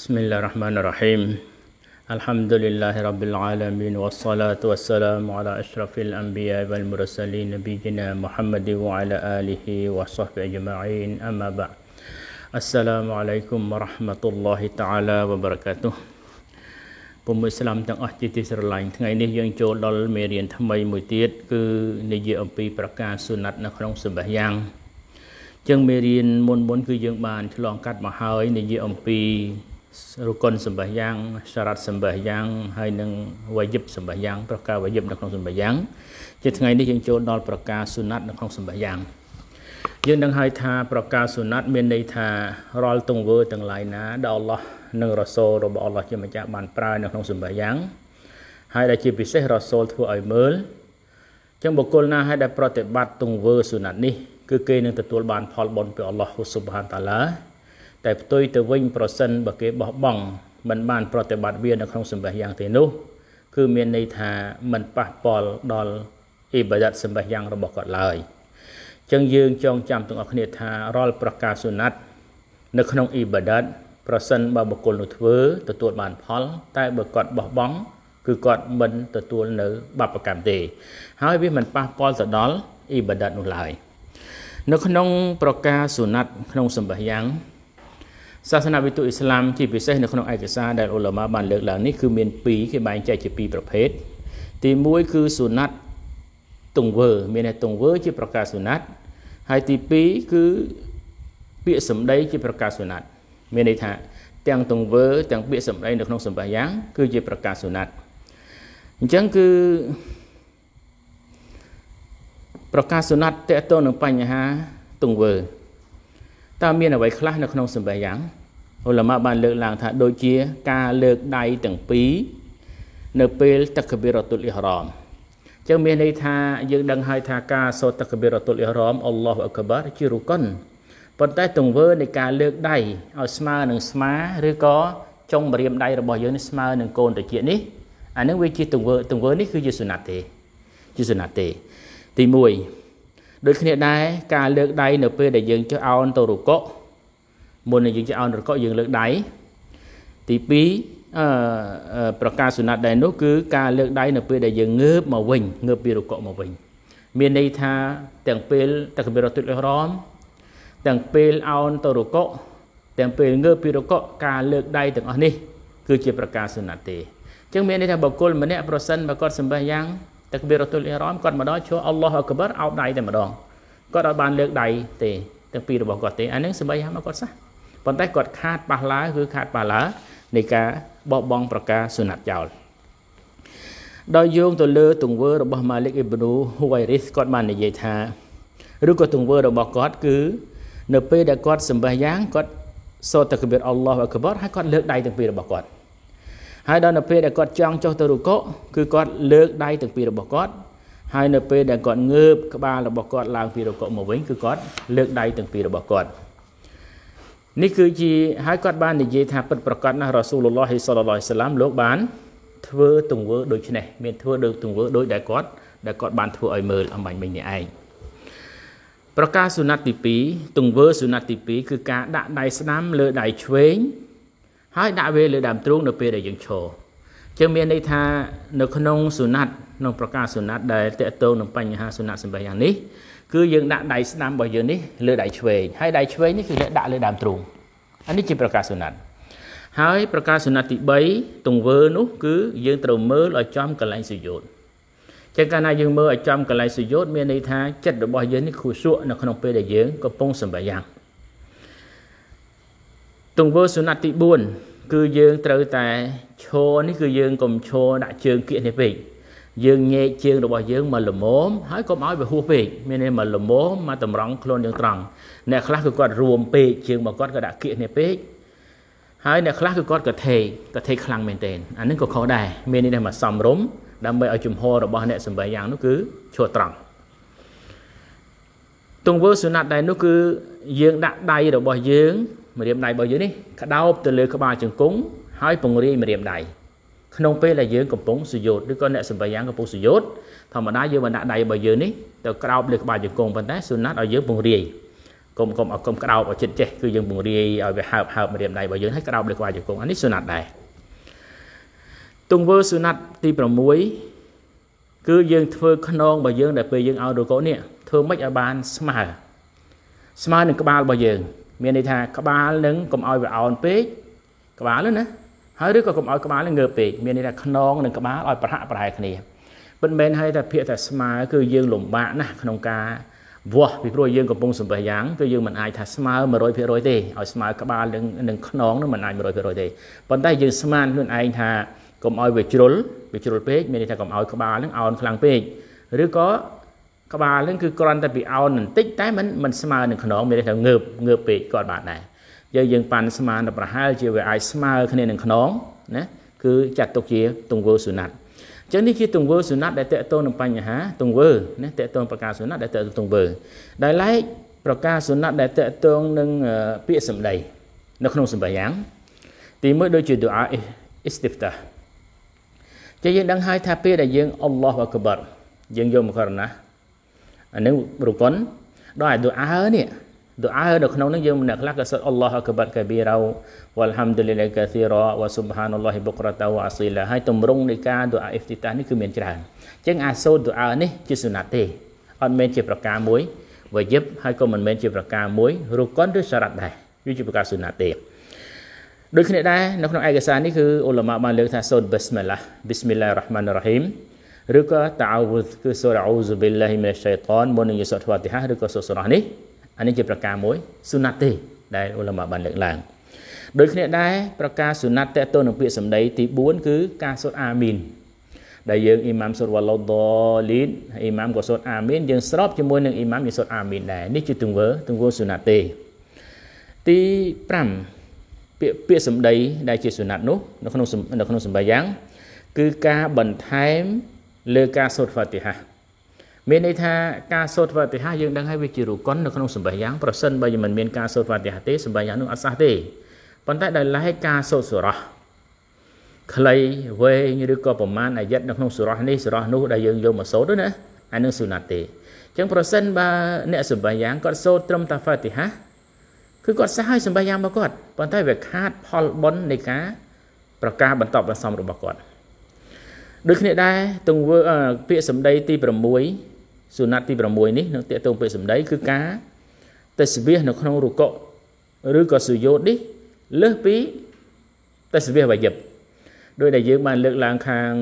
بسم الله الرحمن الرحيم الحمد لله رب العالمين والصلاة والسلام على أشرف الأنبياء والمرسلين نبينا محمد وعلى آله وصحبه أجمعين أما بعد السلام عليكم ورحمة الله تعالى وبركاته ពុំអ៊ីស្លាមទាំងអស់ជាទីស្រឡាញ់ថ្ងៃនេះយើងចូលដល់មេរៀនថ្មី មួយទៀតគឺនិយាយអំពីប្រការសុណាត់នៅក្នុងសម្បាយ៉ាងចឹងមេរៀនមុនមុនគឺយើងបានឆ្លងកាត់មកហើយនិយាយអំពីរុគុនសម្បះយ៉ាងសរតសម្បះយ៉ាងហើយនឹងវាយិបសម្បះយ៉ាងប្រការវាយិបនៅក្នុងសម្បះយ៉ាងជាថ្ងៃនេះយើងចូលដល់ប្រការសុណាត់នៅក្នុងសម្បះយ៉ាងយើងនឹងហៅថាប្រការសុណាត់មានន័យថារាល់ទង្វើទាំងឡាយណាដែលអល់ឡោះនិងរ៉សូលរបស់អល់ឡោះជាម្ចាស់បាន ប្រើនៅក្នុងសម្បះយ៉ាងហើយដែលជាពិសេសរ៉សូលធ្វើឲ្យមើលចឹងបុគ្គលណាហើយដែលប្រតិបត្តិទង្វើសុណាត់នេះ គឺគេនឹងទទួលបានផលបុណ្យពីអល់ឡោះស៊ុបហានតាឡាតែផ្ទុយទៅវិញប្រសិនបើគេបោះបង់មិនបានប្រតិបត្តិវានៅក្នុងសម្បះយ៉ាងទេនោះគឺមានន័យថាមិនប៉ះពាល់ដល់អ៊ីបាដសម្បះយ៉ាងរបស់គាត់ឡើយចឹងយើងចងចាំទាំងអស់គ្នាថារាល់ប្រការសុណាត់នៅក្នុងអ៊ីបាដប្រសិនបើបុគ្គលនោះធ្វើទទួលបានផល តែបើគាត់បោះបង់គឺគាត់មិនទទួលនៅបបកម្មទេ ហើយវាមិនប៉ះពាល់ទៅដល់អ៊ីបាដនោះឡើយនៅក្នុងប្រការសុណាត់ក្នុងសម្បះយ៉ាងសាសនាវិទូអ៊ីស្លាមជាពិសេសនៅក្នុងឯកសារដែលអ៊ុលម៉ាបាន លើកឡើងនេះគឺមាន2គេបែងចែកជា2ប្រភេទទី1គឺសុណាត់ទង្វើ មានន័យទង្វើ ជាប្រការសុណាត់ហើយទី2គឺពាក្យសម្ដីជាប្រការសុណាត់មានន័យថា ទាំងទង្វើទាំងពាក្យសម្ដីនៅក្នុងសម្បាយ៉ាងគឺជាប្រការសុណាត់អញ្ចឹងគឺប្រការសុណាត់តកតទៅនឹងបញ្ហាទង្វើតើមានអ្វីខ្លះនៅក្នុងសម្បិយ៉ាងអ៊ុលម៉ាបានលើកឡើងថាដូចជាការលើកដៃទាំងពីរនៅពេលតកបិរតុលអ៊ីហ្រាមចឹងមានន័យថា យើង ដឹងហើយថាការសូត្រតកបិរតុលអ៊ីហ្រាមអល់ឡោះអក្បារជារុកុនប៉ុន្តែ ទង្វើនៃការលើកដៃឲ្យស្មើនឹងស្មាឬក៏ចុងម្រាមដៃរបស់យើងនេះស្មើនឹងកូនត្រចៀកនេះអានឹងវាជាទង្វើទង្វើនេះគឺជាសុណាត់ទេជាសុណាត់ទេទី1ដូចគ្នាដែរការលើកដៃនៅពេលដែលយើងចុះអោនទៅរុកុមុននឹងយើងចុះអោនរុកុយើងលើកដៃទី2អឺប្រការសុណាត់ដែរនោះគឺការលើកដៃនៅពេលដែលយើងងើបមកវិញងើបពីរុកុមកវិញមានន័យថាទាំងពេលតកបិរតុលអ៊ីហ្រ៉មទាំងពេលអោនទៅរុកុទាំងពេលងើបពីរុកុការលើកដៃទាំងអស់នេះ គឺជាប្រការសុណាត់ទេអញ្ចឹងមានន័យថាបុគ្គលម្នាក់ប្រសិនបើគាត់សម្បេះយ៉ាងតកបិរតុលអ៊ីរ៉ាមគាត់មកដល់ឈរអល់ឡោះអក្បរអោបដៃតែម្ដងគាត់អត់បានលើកដៃទេទាំងពីររបស់គាត់ទេអានឹងសម្បីហាមគាត់សោះប៉ុន្តែគាត់ខាតប៉ះឡាគឺខាតប៉ះឡានៃការបបបងប្រការសុណាត់ចោលដោយយោងទៅលើទង្វើរបស់ម៉ាលិកអ៊ីប្នូហ៊ូវៃរីសគាត់បាននិយាយថាឬក៏ទង្វើរបស់គាត់គឺ នៅពេលដែលគាត់សម្បះយ៉ាងគាត់សូត្រតកបិរអល់ឡោះអក្បរហើយគាត់លើកដៃទាំងពីររបស់គាត់ហើយដល់នៅពេលដែលគាត់ចង់ចុះទៅរុកុគឺគាត់លើកដៃទាំងពីររបស់គាត់ហើយនៅពេលដែលគាត់ងើបក្បាលរបស់គាត់ ឡើងពីរុកុមកវិញគឺគាត់លើកដៃទាំងពីររបស់គាត់នេះគឺជាហើយគាត់បាននិយាយថាពិតប្រកបណាស់រ៉ាស៊ូលឡោះសល្លោះសាឡាមលោកបានធ្វើទង្វើដូចនេះ មានធ្វើដូចទង្វើ ដូចដែលគាត់ដែលគាត់បានធ្វើឲ្យមើលអំបញ្ញមិញនេះឯងប្រការសុណាត់ទី2ទង្វើសុណាត់ទី2គឺការដាក់ដៃស្ដាំលើដៃឆ្វេងហើយដាក់វាលើដើមទ្រូងនៅពេលដែលយើងឈរចឹងមានន័យថា នៅក្នុងសុណាត់ក្នុងប្រការសុណាត់ដែលតកតងនឹងបញ្ហាសុណាត់សម្បែងយ៉ាងនេះ គឺយើងដាក់ដៃស្ដាំរបស់យើងនេះលើដៃឆ្វេងហើយដៃឆ្វេងនេះគឺដាក់លើដើមទ្រូងអានេះជាប្រការសុណាត់ហើយ ប្រការសុណាត់ទី3ទង្វើនោះគឺយើងត្រូវមើលឲ្យចំកលែងសុយោតចឹងកាលណាយើងមើលឲ្យចំកលែងសុយោតមានន័យថា ចិត្តរបស់យើងនេះខួសក់នៅក្នុងពេលដែលយើងកំពុងសម្បែងយ៉ាងទង្វើសុណាត់ទី4គឺយើងត្រូវតែឈរនេះគឺយើងកុំឈរដាក់ជើងគៀកនេះពេកយើងញែកជើងរបស់យើងមកល្មមហើយកុំឲ្យវាហួសពេកមានន័យមកល្មមមកតម្រង់ខ្លួនយើងត្រង់អ្នកខ្លះគឺគាត់រួមពេកជើងរបស់គាត់ក៏ដាក់គៀកនេះពេកហើយអ្នកខ្លះគឺគាត់ក៏ថេក៏ថេខ្លាំងមែនទែនអានឹងក៏ខុសដែរមានន័យថាមកសំរុំដើម្បីឲ្យជំហររបស់អ្នកសម្បែងយ៉ាងនោះគឺឈរត្រង់ទង្វើសុណាត់ដែរនោះគឺយើងដាក់ដៃរបស់យើងម្រាមដៃរបស់យើងនេះក្តោបទៅលើក្បាលជង្គង់ហើយពង្រាយម្រាមដៃក្នុងពេលដែលយើងកំពុងសុយោតឬក៏អ្នកសម្បាយ៉ាងកំពុងសុយោតធម្មតាយើងបណ្ដាក់ដៃរបស់យើងនេះទៅក្រោបលើក្បាលជង្គង់ប៉ុន្តែសុណាត់ឲ្យយើងពង្រាយកុំកុំឲ្យកុំក្តោបឲ្យចិត្តចេះគឺយើងពង្រាយឲ្យវាហើបហើបម្រាមដៃរបស់យើងហើយក្រោបលើក្បាលជង្គង់អានេះសុណាត់ដែរទង្វើសុណាត់ទី6គឺយើងធ្វើខ្នងរបស់យើងដែលពេលយើងឲ្យរកោនេះធ្វើមិនឲ្យបានស្មើស្មើនឹងក្បាលរបស់យើងមានន័យថាក្បាលនឹងកុំឲ្យវាអោនពេកក្បាលណាហើយឬក៏កុំឲ្យក្បាលនឹងងើបពេកមានន័យថាខ្នងនិងក្បាលឲ្យប្រហាក់ប្រហែលគ្នាមិនមែនហើយតែភាកតែស្មើគឺយើងលំបាកណាស់ក្នុងការវាស់ពីព្រោះយើងកំពុងសម្បះយ៉ាងគឺយើងមិនអាចថាស្មើ100%ទេឲ្យស្មើក្បាលនឹងនឹងខ្នងនឹងមិនអាច100%ទេប៉ុន្តែយើងស្មានខ្លួនឯងថាកុំឲ្យវាជ្រុលវាជ្រុលពេកមានន័យថាកុំឲ្យក្បាលនឹងអោនខ្លាំងពេកឬក៏ក្បាលហ្នឹងគឺគ្រាន់តែពីអោនបន្តិចតែมันมันស្មើនឹងខ្នងមានន័យថាងើបងើបពេកគាត់បានដែរយើងយើងប៉ាន់ស្មើទៅប្រហែលជាវាអាចស្មើគ្នានឹងខ្នងណាគឺចាត់ទុកជាទង្វើសុណាត់ចឹងនេះជាទង្វើសុណាត់ដែលតកតងនឹងបញ្ហា ទង្វើណាតកតងប្រការសុណាត់ដែលតកតងទង្វើដែលឡែកប្រការសុណាត់ដែលតកតងនឹងពាក្យសម្ដី នៅក្នុងសម្បាយ៉ាងទីមួយដូចជា dua istiftah ចឹងយើងដឹងហើយថាពេលដែលយើងអល់ឡោះអក្បរយើងយកមកករណាអានឹងរុគុនដល់អាឌូអានេះឌូអានៅក្នុងនឹងយើងម្នាក់ខ្លះក៏សូត្រអល់ឡោះអកបាត់កាប៊ីរ៉ោវលហាំឌូលីឡាកាស៊ីរ៉ាវ៉ាស៊ុបហានអល់ឡោះប៊ុក្រតាវ៉ាអាស៊ីឡាហើយទម្រង់នៃការឌូអាអ៊ីហ្វទីតានេះគឺមានច្រើនអញ្ចឹងអាសូត្រឌូអានេះជាសុណាត់ទេអត់មែនជាប្រការមួយវាយិបហើយក៏មិនមែនជាប្រការមួយរុគុនឬសារ៉ាត់ដែរវាជាប្រការសុណាត់ទេដូចគ្នាដែរនៅក្នុងឯកសារនេះគឺអ៊ុលម៉ាបានលើកថាសូត្របិស្មិលឡាបិស្មិលឡារ៉ាហ្មាន់រ៉ាហ៊ីមឬក៏តាវុគឺសូរ៉ាអ៊ូស៊ូប៊ីឡាហ៊ីមីនឆៃតានមុននឹងយសូរ្យវតិហាឬក៏សូរ៉ានេះអានេះជាប្រការមួយសុណាត់ទេ ដែលឧលមាបានលើកឡើងដូចគ្នាដែរប្រការសុណាត់តទៅនឹងពាក្យសម្ដីទី4គឺការសូត្រអាមីនដែលយើងអ៊ីម៉ាមសូត្រវ៉ាឡូដលីនអ៊ីម៉ាមក៏សូត្រអាមីនយើងស្របជាមួយនឹងអ៊ីម៉ាមយើងសូត្រអាមីនដែរនេះជាទង្វើទង្វើសុណាត់ទេទី5ពាក្យពាក្យសម្ដីដែលជាសុណាត់នោះ នៅក្នុងនៅក្នុងសម្បាយ៉ាង គឺការបន្ថែមលើការសូត្រហ្វាទីហាមានន័យថាការសូត្រវតិហាយើងដឹងហើយវាជារូបគុណនៅក្នុងសម្បិយ៉ាង ប្រសិនបើយើងមិនមានការសូត្រវតិហាទេសម្បិយ៉ាងនោះអត់សោះទេប៉ុន្តែដោយឡែកការសូត្រសុរោះខ្លីវែងឬក៏ប្រមាណអាយត្តនៅក្នុងសុរោះនេះសុរោះនោះដែលយើងយកមកសូត្រណាអានឹងសុណាត់ទេអញ្ចឹងប្រសិនបើអ្នកសម្បិយ៉ាងគាត់សូត្រត្រឹមតែវតិហា គឺគាត់សះហើយសម្បិយ៉ាងរបស់គាត់ប៉ុន្តែវាខាតផលបុណ្យនៃការប្រការបន្តបន្សំរបស់គាត់ដូចគ្នាដែរទង្វើពាក្យសម្ដី ទី6សុណាត់ទី6នេះនឹងតេតងពាក្យសម្ដីគឺការតេសវិះនៅក្នុងរុកៈឬក៏សុយោតនេះលើសពីតេសវិះវយិបដោយដែលយើងបានលើក ឡើងខាង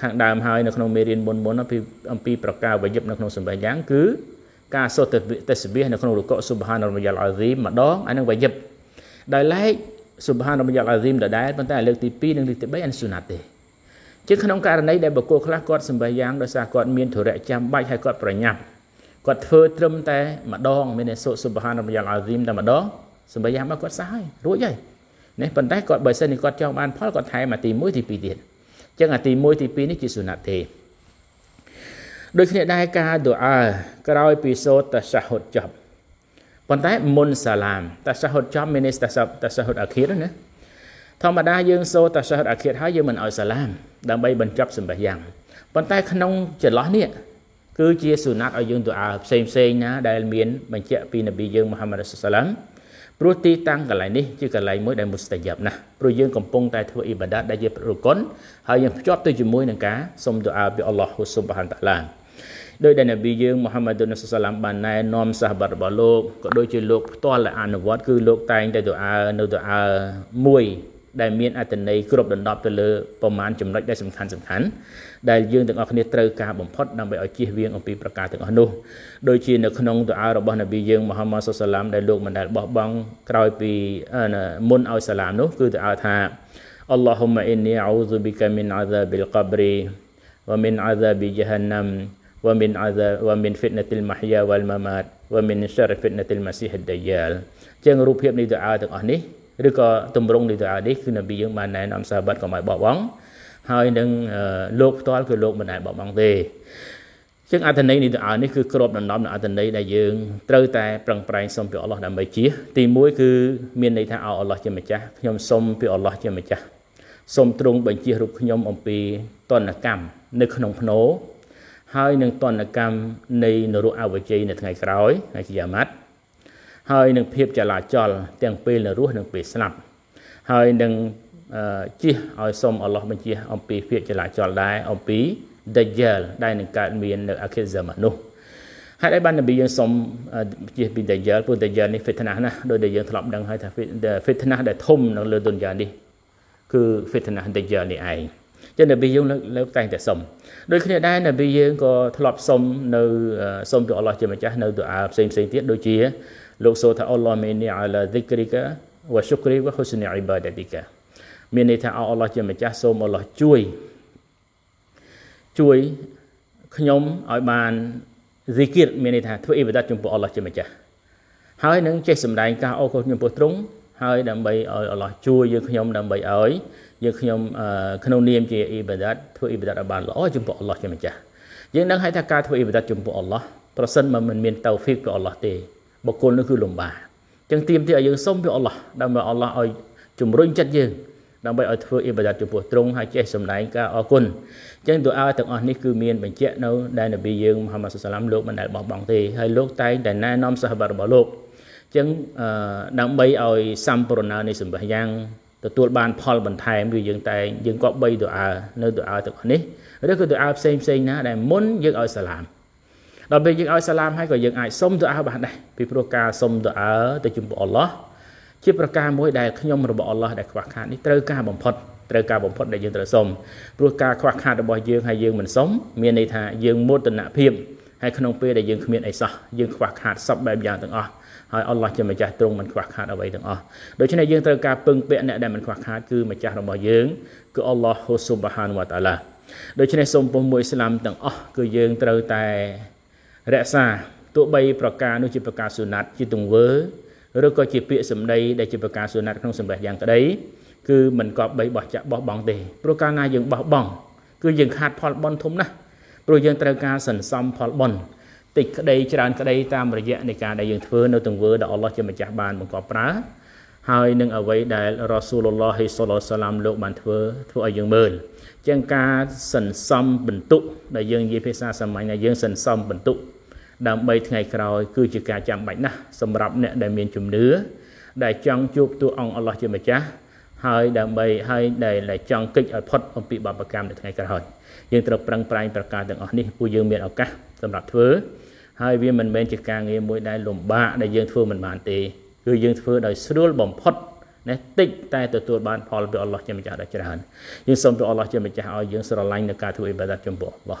ខាងដើមហើយនៅក្នុងមេរៀនមុនមុនពីអំពីប្រការវយិបនៅក្នុងសម្ដែងយ៉ាងគឺការសូត្រតេសវិះនៅក្នុងរុកៈសុបហានរមយលអាស៊ីម្ដងអានឹងវយិបដោយឡែកសុបហានរមយលអាស៊ីមដដែលប៉ុន្តែលើកទី2និងលើកទី3អានសុណាត់ទេជាក្នុងករណីដែលបុគ្គលខ្លះគាត់សម្បាយ៉ាងដោយសារគាត់មានធុរៈចាំបាច់ហើយគាត់ប្រញាប់គាត់ធ្វើត្រឹមតែ ម្ដងមានអសុសុបហានរំយ៉ាងអាស៊ីមតែម្ដងសម្បាយ៉ាងមកគាត់សះហើយរួចហើយនេះប៉ុន្តែគាត់បើសិនគាត់ចង់បានផលគាត់ថែមអាទី1ទី2ទៀតអញ្ចឹងអាទី1ទី2នេះជាសុណាត់ទេដូចគ្នាដែរការដូអាក្រោយពីសូត្រតសាហុតចប់ប៉ុន្តែមុនសាឡាមតសាហុតចប់មានន័យតសាហុតអាខិរណាធម្មតាយើងសូត្រតែសាហត់អាគិតហើយយើងមិនឲ្យសាឡាមដើម្បីបញ្ចប់សម្បះយ៉ាងប៉ុន្តែក្នុងចន្លោះនេះគឺជាសុណាត់ឲ្យយើងទូអាផ្សេងផ្សេងណាដែលមានបញ្ជាក់ពីនប៊ីយើងមូហាម៉ាត់សាឡាមព្រោះទីតាំងកន្លែងនេះជាកន្លែងមួយដែលមុស្តាយ៉ាប់ណាស់ព្រោះយើងកំពុងតែ ធ្វើអ៊ីបាដាដែលជារុគុនហើយយើងភ្ជាប់ទៅជាមួយនឹងការសុំទូអាពីអល់ឡោះស៊ុបហានតាឡាដោយដែលនប៊ីយើងមូហាម៉ាត់សាឡាមបានណែនាំសាហបាត់របស់លោកក៏ដូចជាលោកផ្ទាល់ដែលអនុវត្តគឺលោកតែងតែទូអានៅទូអាមួយដែលមានអត្តន័យគ្រប់ដណ្ដប់ទៅលើប្រមាណចំណុចដែលសំខាន់សំខាន់ដែលយើងទាំងអស់គ្នាត្រូវការបំផុតដើម្បីឲ្យជៀសវាងអំពីប្រការទាំងអស់នោះដូចជានៅក្នុងទូអារបស់នប៊ីយើងមូហាម៉ាត់សុសឡាម ដែលលោកមិនដែលបោះបង់ក្រោយពីមុនឲ្យសាឡាមនោះ គឺទូអាថាអល់ឡោះម៉ាអ៊ីននីអាអូស៊ូប៊ីកាមីនអាសាប៊ីលកបរីវ៉ាមីនអាសាប៊ីជហាណាំ ومن عذاب ومن فتنة المحيا والممات ومن شر فتنة المسيح الدجال ជាងរូបភាពនៃទូអាទាំងអស់នេះឬក៏ទម្រង់នៃតានេះគឺនប៊ីយើងបានណែនាំសាបាត់កុំឲ្យបោះបង់ ហើយនឹងលោកផ្ទាល់គឺលោកមិនដែលបោះបង់ទេជាងអត្ថន័យនៃតានេះគឺគ្របដណ្ដប់នៅអត្ថន័យដែលយើងត្រូវតែប្រឹងប្រែងសុំពីអល់ឡោះដើម្បីជៀសទី1គឺមានន័យថាឲ្យអល់ឡោះជាម្ចាស់ខ្ញុំសុំពីអល់ឡោះជាម្ចាស់សូមទ្រង់បញ្ជារូបខ្ញុំអំពីតនកម្មនៅក្នុងភ្នោ ហើយនឹងតនកម្មនៃនរកអវជ័យនៅថ្ងៃក្រោយហើយជាយ៉ាម៉ាត់ហើយនឹងភាពចលាចលទាំងពេលនៅរស់និងពេលស្លាប់ហើយនឹងជិះឲ្យសុំអល់ឡោះបញ្ជាអំពីភាពចលាចលដែរអំពី Dajjal ដែលនឹងកើតមាននៅអាខិសមនុស្សហេតុអីបាននប៊ីយើងសុំជិះពី Dajjal ព្រោះ Dajjal នេះ fitnah ណាស់ដោយដែលយើងធ្លាប់ដឹងហើយថា fitnah ដែលធំនៅលើទុនយ៉ានេះគឺ fitnah Dajjal នេះឯងចឹងនប៊ីយើងលើកតែងតែសុំដូចគ្នាដែរនប៊ីយើងក៏ធ្លាប់សុំនៅសុំទៅអល់ឡោះជាម្ចាស់នៅទូអាផ្សេងផ្សេងទៀតដូចជាលោកសូថាអល់ឡោះមេនីអាឡាឌីក្រីកាវ៉ាស៊ុគ្រីវ៉ាហ៊ុសនីអ៊ីបាដាឌីកាមានន័យថាអល់ឡោះជាម្ចាស់សូមអល់ឡោះជួយជួយខ្ញុំឲ្យបានរីគៀតមានន័យថាធ្វើអ៊ីបាដាតចំពោះអល់ឡោះជាម្ចាស់ហើយនឹងចេះសម្ដែងការអរគុណចំពោះទ្រង់ហើយដើម្បីឲ្យអល់ឡោះជួយយើងខ្ញុំដើម្បីឲ្យ យើងខ្ញុំ ក្នុងនាមជាអ៊ីបាដាតធ្វើអ៊ីបាដាតឲ្យបានល្អចំពោះអល់ឡោះជាម្ចាស់យើងនឹងហៅថាការធ្វើអ៊ីបាដាតចំពោះអល់ឡោះប្រសិនបើមិនមានតៅហ្វិកពីអល់ឡោះទេបុគ្គលនោះគឺលំបាកអញ្ចឹងទៀមទីឲ្យយើងសុំពីអល់ឡោះដើម្បីអល់ឡោះឲ្យជំរុញចិត្តយើង ដើម្បីឲ្យធ្វើអ៊ីបាដាតចំពោះទ្រង់ហើយចេះសម្ដែងការអរគុណអញ្ចឹងទូអាទាំងអស់នេះគឺមានបញ្ជាក់នៅដែលនប៊ីយើងមូហាម៉ាត់សុសឡាមលោកមិនដែលបោះបង់ទេហើយលោកតែងតែណែនាំសាហបារបស់លោកអញ្ចឹងដើម្បីឲ្យសម្ពរណើនៃសម្បះយ៉ាងទទួលបានផលបន្ថែមគឺយើងតែងយើងក៏បីទូអា នៅទូអាទាំងអស់នេះឬក៏ទូអាផ្សេងផ្សេងណាដែលមុនយើងឲ្យសាឡាមដល់ពេលយើងឲ្យសាឡាមហើយក៏យើងអាចសុំទុអាបានដែរពីព្រោះការសុំទុអាទៅជំពអល់ឡោះជាប្រការមួយដែលខ្ញុំរបស់អល់ឡោះដែលខ្វះខាតនេះត្រូវការបំផុតត្រូវការបំផុតដែលយើងត្រូវសុំព្រោះការខ្វះខាតរបស់យើងហើយយើងមិនសុំមានន័យថាយើងមោទនភាពហើយក្នុងពេលដែលយើងគ្មានអីសោះយើងខ្វះខាតសពបែបយ៉ាងទាំងអស់ហើយអល់ឡោះជាម្ចាស់ទ្រង់មិនខ្វះខាតអ្វីទាំងអស់ដូច្នេះយើងត្រូវការពឹងពាក់អ្នកដែលមិនខ្វះខាតគឺម្ចាស់របស់យើងគឺអល់ឡោះហ៊ូស៊ុបហានវតាឡាដូច្នេះសូមពុះមួយស្លាមទាំងអស់គឺយើងត្រូវតែរក្សាទោះបីប្រការនោះជាប្រការសុណាត់ជាទង្វើឬក៏ជាពាក្យសម្ដីដែលជាប្រការសុណាត់ក្នុងសម្បេះយ៉ាងក្តីគឺមិនគប្បីបោះចាក់បោះបង់ទេព្រោះកាលណាយើងបោះបង់គឺយើងខាតផលបន់ធំណាស់ព្រោះយើងត្រូវការសន្សំផលបន់តិចក្តីច្រើនក្តីតាមរយៈនៃការដែលយើងធ្វើនៅទង្វើដែលអល់ឡោះជាម្ចាស់បានបង្កប់ប្រើហើយនឹងអ្វីដែលរ៉ាស៊ូលឡោះសឡាឡាមលោកបានធ្វើ ធ្វើឲ្យយើងមើលចឹងការសន្សំបន្ទុក ដែលយើងនិយាយភាសាសាមញ្ញថាយើងសន្សំបន្ទុកដើម្បីថ្ងៃក្រោយគឺជាការចាំបាច់ណាស់សម្រាប់អ្នកដែលមានជំនឿដែលចង់ជួបតួអង្គអល់ឡោះជាម្ចាស់ហើយដើម្បីហើយដែលចង់កិច្ចឲ្យផុតអំពីបបកម្មនៅថ្ងៃក្រោយយើងត្រូវប្រឹងប្រែងប្រការទាំងអស់នេះពួកយើងមានឱកាសសម្រាប់ធ្វើហើយវាមិនមែនជាការងារមួយដែលលំបាកដែលយើងធ្វើមិនបានទេគឺយើងធ្វើដោយស្រួលបំផុតណាតិចតែទទួលបានផលពីអល់ឡោះជាម្ចាស់ដ៏ច្រើនយើងសូមព្រះអល់ឡោះជាម្ចាស់ឲ្យយើងស្រឡាញ់នឹងការធ្វើអ៊ីបាដាតចំពោះអល់ឡោះ